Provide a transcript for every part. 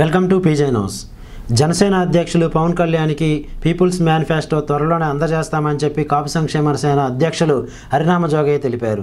welcome to PJ news Janasena అధ్యక్షులు పవన్ కళ్యాణ్కి peoples manifesto త్వరలోనే అందజేస్తామని చెప్పి కాపు సంక్షేమ సేన అధ్యక్షులు హరినామ తెలిపారు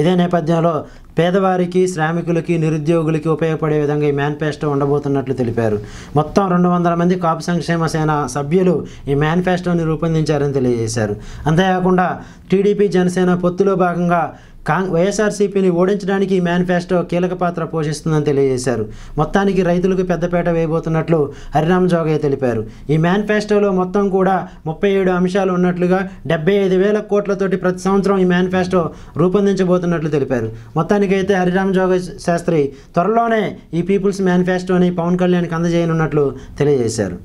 ఇదే నేపథ్యంలో పేదవారికి శ్రామికులకి నిరుద్యోగులకి ఉపయోగపడే విధంగా ఈ మేనిఫెస్టో ఉండబోతున్నట్లు తెలిపారు మొత్తం రెండు వందల మంది కాపు సంక్షేమ సేన సభ్యులు ఈ మేనిఫెస్టోని రూపొందించారని తెలియజేశారు అంతేకాకుండా టీడీపీ జనసేన పొత్తులో భాగంగా కాంగ్ వైఎస్ఆర్సీపీని ఓడించడానికి ఈ మేనిఫెస్టో కీలక పాత్ర పోషిస్తుందని తెలియజేశారు మొత్తానికి రైతులకు పెద్దపేట వేయబోతున్నట్లు హరిరామ్ జోగయ్య తెలిపారు ఈ మేనిఫెస్టోలో మొత్తం కూడా ముప్పై ఏడు అంశాలు ఉన్నట్లుగా డెబ్బై ఐదు వేల కోట్లతోటి ప్రతి సంవత్సరం ఈ మేనిఫెస్టో రూపొందించబోతున్నట్లు తెలిపారు మొత్తానికైతే హరిరామ్ జోగ శాస్త్రి త్వరలోనే ఈ పీపుల్స్ మేనిఫెస్టోని పవన్ కళ్యాణ్కి అందజేయనున్నట్లు తెలియజేశారు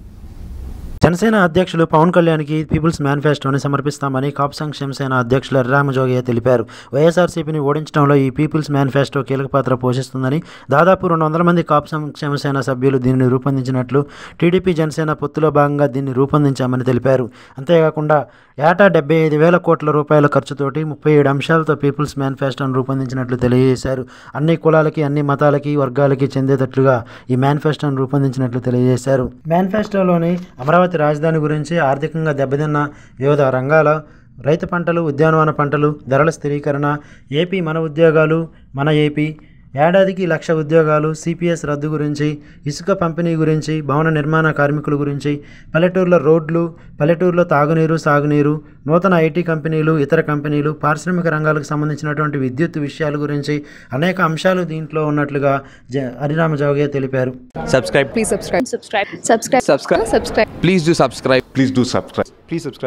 జనసేన అధ్యక్షులు పవన్ కళ్యాణ్కి పీపుల్స్ మేనిఫెస్టోని సమర్పిస్తామని సంక్షేమ క్షమసేన అధ్యక్షులు రామజోగయ్య తెలిపారు వైఎస్ఆర్సీపీని ఓడించడంలో ఈ పీపుల్స్ మేనిఫెస్టో కీలక పాత్ర పోషిస్తుందని దాదాపు రెండు వందల మంది సంక్షేమ క్షమసేన సభ్యులు దీనిని రూపొందించినట్లు టీడీపీ జనసేన పొత్తులో భాగంగా దీన్ని రూపొందించామని తెలిపారు అంతేకాకుండా ఏటా డెబ్బై ఐదు వేల కోట్ల రూపాయల ఖర్చుతోటి ముప్పై ఏడు అంశాలతో పీపుల్స్ మేనిఫెస్టోను రూపొందించినట్లు తెలియజేశారు అన్ని కులాలకి అన్ని మతాలకి వర్గాలకి చెందేటట్లుగా ఈ మేనిఫెస్టోను రూపొందించినట్లు తెలియజేశారు మేనిఫెస్టోలోని అమరావతి అమరావతి రాజధాని గురించి ఆర్థికంగా దెబ్బతిన్న వివిధ రంగాల రైతు పంటలు ఉద్యానవన పంటలు ధరల స్థిరీకరణ ఏపీ మన ఉద్యోగాలు మన ఏపీ ఏడాదికి లక్ష ఉద్యోగాలు సిపిఎస్ రద్దు గురించి ఇసుక పంపిణీ గురించి భవన నిర్మాణ కార్మికుల గురించి పల్లెటూర్ల రోడ్లు పల్లెటూర్లో తాగునీరు సాగునీరు నూతన ఐటీ కంపెనీలు ఇతర కంపెనీలు పారిశ్రామిక రంగాలకు సంబంధించినటువంటి విద్యుత్ విషయాల గురించి అనేక అంశాలు దీంట్లో ఉన్నట్లుగా హరిరామ జోగయ్య తెలిపారు subscribe subscribe subscribe subscribe subscribe please do subscribe please do subscribe please subscribe